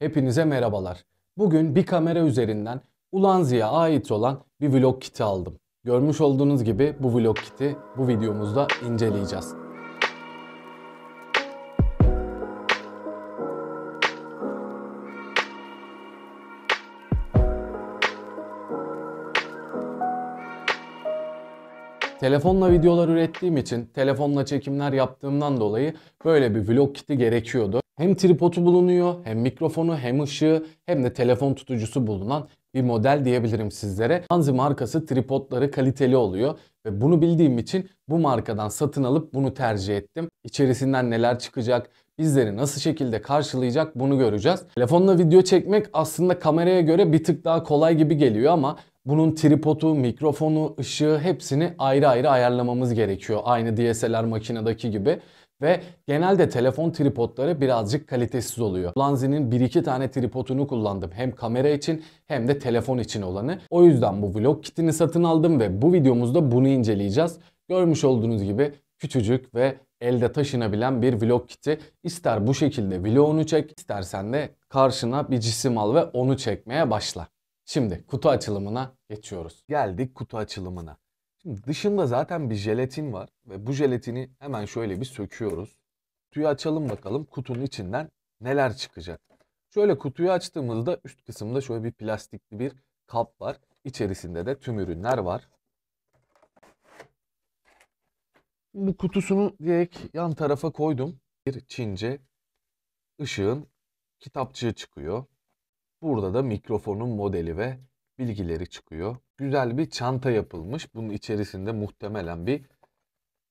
Hepinize merhabalar. Bugün bir kamera üzerinden Ulanzi'ye ait olan bir vlog kiti aldım. Görmüş olduğunuz gibi bu vlog kiti bu videomuzda inceleyeceğiz. Telefonla videolar ürettiğim için, telefonla çekimler yaptığımdan dolayı böyle bir vlog kiti gerekiyordu. Hem tripodu bulunuyor, hem mikrofonu, hem ışığı, hem de telefon tutucusu bulunan bir model diyebilirim sizlere. Hanzi markası tripodları kaliteli oluyor ve bunu bildiğim için bu markadan satın alıp bunu tercih ettim. İçerisinden neler çıkacak, bizleri nasıl şekilde karşılayacak bunu göreceğiz. Telefonla video çekmek aslında kameraya göre bir tık daha kolay gibi geliyor ama bunun tripodu, mikrofonu, ışığı hepsini ayrı ayrı ayarlamamız gerekiyor. Aynı DSLR makinedeki gibi. Ve genelde telefon tripodları birazcık kalitesiz oluyor. Lanzi'nin 1-2 tane tripodunu kullandım. Hem kamera için hem de telefon için olanı. O yüzden bu vlog kitini satın aldım ve bu videomuzda bunu inceleyeceğiz. Görmüş olduğunuz gibi küçücük ve elde taşınabilen bir vlog kiti. İster bu şekilde vlogunu çek, istersen de karşına bir cisim al ve onu çekmeye başla. Şimdi kutu açılımına geçiyoruz. Geldik kutu açılımına. Şimdi dışında zaten bir jelatin var ve bu jelatini hemen şöyle bir söküyoruz. Kutuyu açalım bakalım kutunun içinden neler çıkacak. Şöyle kutuyu açtığımızda üst kısımda şöyle bir plastikli bir kap var. İçerisinde de tüm ürünler var. Bu kutusunu direkt yan tarafa koydum. Bir Çince ışığın kitapçığı çıkıyor. Burada da mikrofonun modeli ve bilgileri çıkıyor güzel bir çanta yapılmış. Bunun içerisinde muhtemelen bir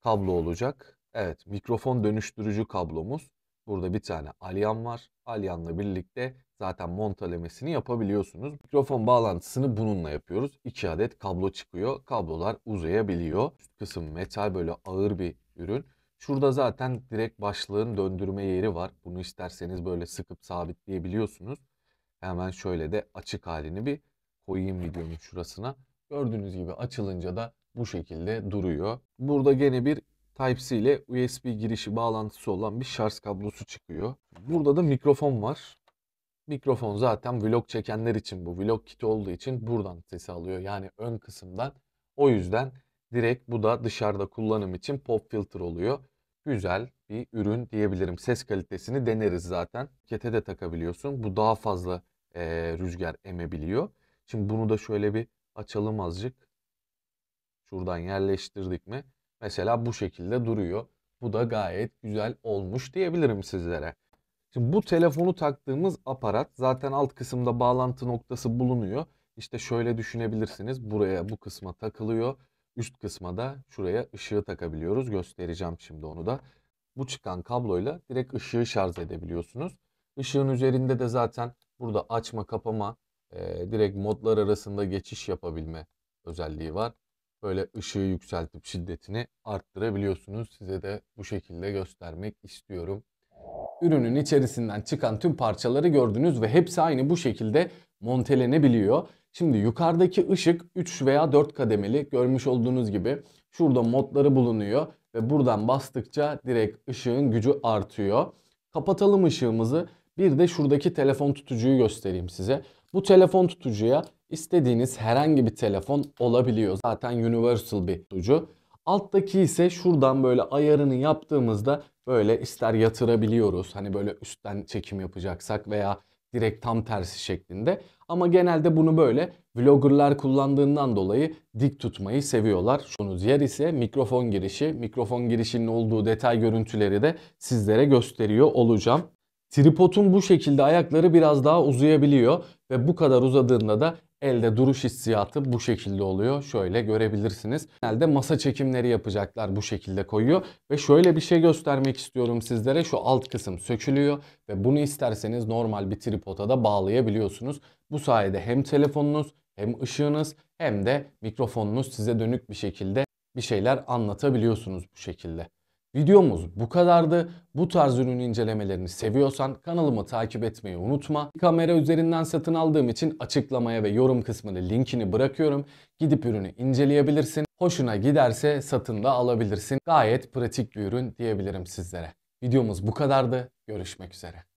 kablo olacak. Evet mikrofon dönüştürücü kablomuz. Burada bir tane alyan var. Alyanla birlikte zaten montalemesini yapabiliyorsunuz. Mikrofon bağlantısını bununla yapıyoruz. 2 adet kablo çıkıyor. Kablolar uzayabiliyor. Üst kısım metal böyle ağır bir ürün. Şurada zaten direkt başlığın döndürme yeri var. Bunu isterseniz böyle sıkıp sabitleyebiliyorsunuz. Hemen şöyle de açık halini bir koyayım videonun şurasına. Gördüğünüz gibi açılınca da bu şekilde duruyor. Burada gene bir Type-C ile USB girişi bağlantısı olan bir şarj kablosu çıkıyor. Burada da mikrofon var. Mikrofon zaten vlog çekenler için bu. Vlog kiti olduğu için buradan sesi alıyor. Yani ön kısımdan. O yüzden direkt bu da dışarıda kullanım için pop filter oluyor. Güzel bir ürün diyebilirim. Ses kalitesini deneriz zaten. Kete de takabiliyorsun. Bu daha fazla e, rüzgar emebiliyor. Şimdi bunu da şöyle bir açalım azıcık. Şuradan yerleştirdik mi? Mesela bu şekilde duruyor. Bu da gayet güzel olmuş diyebilirim sizlere. Şimdi bu telefonu taktığımız aparat zaten alt kısımda bağlantı noktası bulunuyor. İşte şöyle düşünebilirsiniz. Buraya bu kısma takılıyor. Üst kısma da şuraya ışığı takabiliyoruz. Göstereceğim şimdi onu da. Bu çıkan kabloyla direkt ışığı şarj edebiliyorsunuz. Işığın üzerinde de zaten burada açma kapama e, direkt modlar arasında geçiş yapabilme özelliği var. Böyle ışığı yükseltip şiddetini arttırabiliyorsunuz. Size de bu şekilde göstermek istiyorum. Ürünün içerisinden çıkan tüm parçaları gördünüz ve hepsi aynı bu şekilde montelenebiliyor. Şimdi yukarıdaki ışık 3 veya 4 kademeli görmüş olduğunuz gibi şurada modları bulunuyor ve buradan bastıkça direkt ışığın gücü artıyor. Kapatalım ışığımızı bir de şuradaki telefon tutucuyu göstereyim size. Bu telefon tutucuya istediğiniz herhangi bir telefon olabiliyor. Zaten universal bir tutucu. Alttaki ise şuradan böyle ayarını yaptığımızda böyle ister yatırabiliyoruz. Hani böyle üstten çekim yapacaksak veya direkt tam tersi şeklinde. Ama genelde bunu böyle vloggerlar kullandığından dolayı dik tutmayı seviyorlar. Şunu diğer ise mikrofon girişi. Mikrofon girişinin olduğu detay görüntüleri de sizlere gösteriyor olacağım. Tripodun bu şekilde ayakları biraz daha uzayabiliyor ve bu kadar uzadığında da elde duruş hissiyatı bu şekilde oluyor. Şöyle görebilirsiniz. Genelde masa çekimleri yapacaklar bu şekilde koyuyor. Ve şöyle bir şey göstermek istiyorum sizlere. Şu alt kısım sökülüyor ve bunu isterseniz normal bir tripoda da bağlayabiliyorsunuz. Bu sayede hem telefonunuz hem ışığınız hem de mikrofonunuz size dönük bir şekilde bir şeyler anlatabiliyorsunuz bu şekilde. Videomuz bu kadardı. Bu tarz ürün incelemelerini seviyorsan kanalımı takip etmeyi unutma. Kamera üzerinden satın aldığım için açıklamaya ve yorum kısmına linkini bırakıyorum. Gidip ürünü inceleyebilirsin. Hoşuna giderse satın da alabilirsin. Gayet pratik bir ürün diyebilirim sizlere. Videomuz bu kadardı. Görüşmek üzere.